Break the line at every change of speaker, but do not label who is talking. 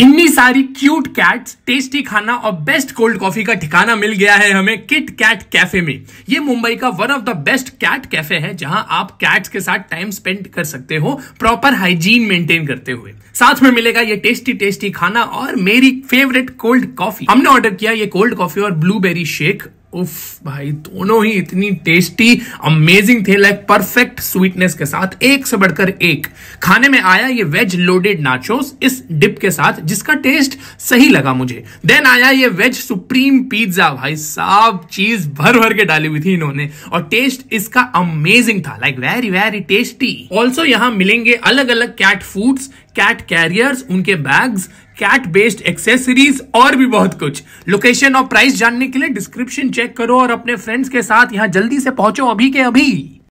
इन्नी सारी cute cats tasty खाना और बेस्ट कोल्ड कॉफी का ठिकाना मिल गया है हमें किट कैट कैफे में ये मुंबई का one of the best cat cafe है जहां आप कैट्स के साथ टाइम स्पेंड कर सकते हो प्रॉपर हाइजीन मेंटेन करते हुए साथ में मिलेगा ये टेस्टी टेस्टी खाना और मेरी फेवरेट कोल्ड कॉफी हमने ऑर्डर किया ये कोल्ड कॉफी और ब्लूबेरी शेक उफ भाई दोनों ही इतनी टेस्टी अमेजिंग थे लाइक परफेक्ट स्वीटनेस के साथ एक से बढ़कर एक खाने में आया ये वेज लोडेड नाचोस इस डिप के साथ जिसका टेस्ट सही लगा मुझे देन आया ये वेज सुप्रीम पिज्जा भाई साफ चीज भर भर के डाली हुई थी इन्होंने और टेस्ट इसका अमेजिंग था like very very tasty also यहाँ मिलेंगे अलग अलग कैट फूड्स कैट कैरियर्स उनके बैग्स कैट बेस्ड एक्सेसरीज और भी बहुत कुछ लोकेशन और प्राइस जानने के लिए डिस्क्रिप्शन चेक करो और अपने फ्रेंड्स के साथ यहाँ जल्दी से पहुंचो अभी के अभी